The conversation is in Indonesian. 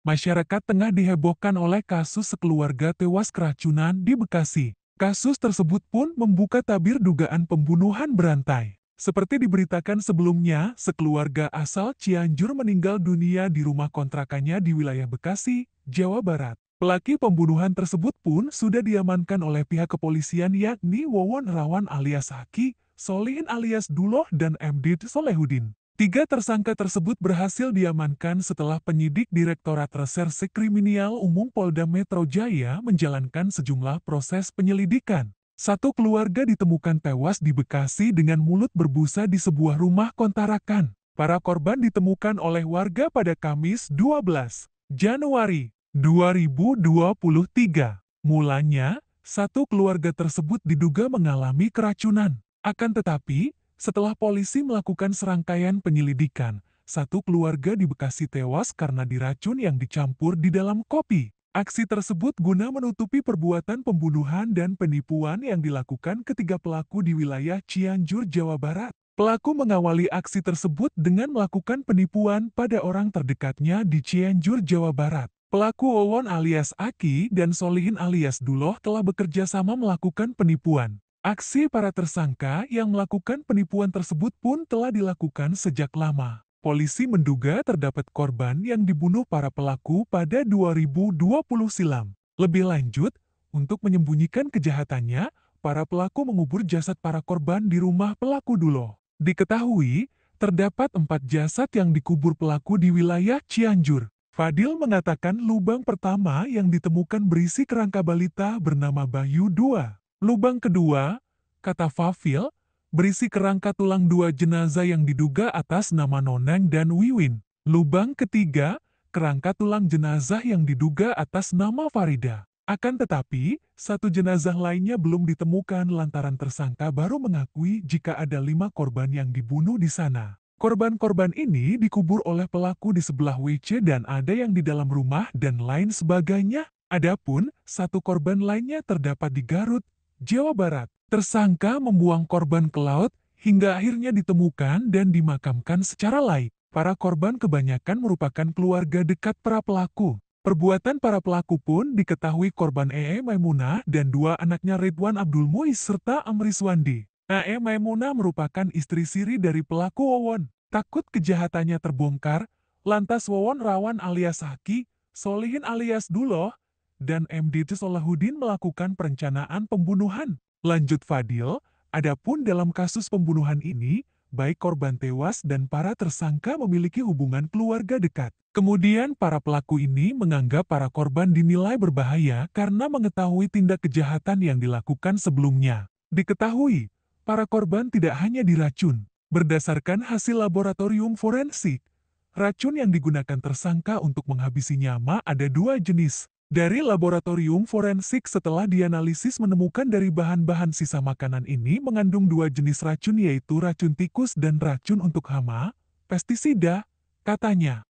Masyarakat tengah dihebohkan oleh kasus sekeluarga tewas keracunan di Bekasi. Kasus tersebut pun membuka tabir dugaan pembunuhan berantai. Seperti diberitakan sebelumnya, sekeluarga asal Cianjur meninggal dunia di rumah kontrakannya di wilayah Bekasi, Jawa Barat. Pelaki pembunuhan tersebut pun sudah diamankan oleh pihak kepolisian yakni Wawan Rawan alias Haki, Solihin alias Duloh dan MD Solehudin. Tiga tersangka tersebut berhasil diamankan setelah penyidik Direktorat Reserse Kriminal Umum Polda Metro Jaya menjalankan sejumlah proses penyelidikan. Satu keluarga ditemukan tewas di Bekasi dengan mulut berbusa di sebuah rumah kontrakan. Para korban ditemukan oleh warga pada Kamis 12 Januari 2023. Mulanya, satu keluarga tersebut diduga mengalami keracunan. Akan tetapi, setelah polisi melakukan serangkaian penyelidikan, satu keluarga di Bekasi tewas karena diracun yang dicampur di dalam kopi. Aksi tersebut guna menutupi perbuatan pembunuhan dan penipuan yang dilakukan ketiga pelaku di wilayah Cianjur, Jawa Barat. Pelaku mengawali aksi tersebut dengan melakukan penipuan pada orang terdekatnya di Cianjur, Jawa Barat. Pelaku Owon alias Aki dan Solihin alias Duloh telah bekerja sama melakukan penipuan. Aksi para tersangka yang melakukan penipuan tersebut pun telah dilakukan sejak lama. Polisi menduga terdapat korban yang dibunuh para pelaku pada 2020 silam. Lebih lanjut, untuk menyembunyikan kejahatannya, para pelaku mengubur jasad para korban di rumah pelaku dulu. Diketahui, terdapat empat jasad yang dikubur pelaku di wilayah Cianjur. Fadil mengatakan lubang pertama yang ditemukan berisi kerangka balita bernama Bayu II. Lubang kedua, kata Fafil, berisi kerangka tulang dua jenazah yang diduga atas nama Noneng dan Wiwin. Lubang ketiga, kerangka tulang jenazah yang diduga atas nama Farida. Akan tetapi, satu jenazah lainnya belum ditemukan lantaran tersangka baru mengakui jika ada lima korban yang dibunuh di sana. Korban-korban ini dikubur oleh pelaku di sebelah WC dan ada yang di dalam rumah dan lain sebagainya. Adapun, satu korban lainnya terdapat di Garut, Jawa Barat. Tersangka membuang korban ke laut hingga akhirnya ditemukan dan dimakamkan secara laik. Para korban kebanyakan merupakan keluarga dekat para pelaku. Perbuatan para pelaku pun diketahui korban EE Maimunah dan dua anaknya Ridwan Abdul Muiz serta Amri Swandi. EE Maimunah merupakan istri siri dari pelaku Wawon. Takut kejahatannya terbongkar, lantas Wawon Rawan alias Haki, Solihin alias Duloh, dan MD Solahuddin melakukan perencanaan pembunuhan. Lanjut Fadil, adapun dalam kasus pembunuhan ini, baik korban tewas dan para tersangka memiliki hubungan keluarga dekat. Kemudian para pelaku ini menganggap para korban dinilai berbahaya karena mengetahui tindak kejahatan yang dilakukan sebelumnya. Diketahui, para korban tidak hanya diracun. Berdasarkan hasil laboratorium forensik, racun yang digunakan tersangka untuk menghabisi nyama ada dua jenis, dari laboratorium forensik setelah dianalisis menemukan dari bahan-bahan sisa makanan ini mengandung dua jenis racun yaitu racun tikus dan racun untuk hama, pestisida, katanya.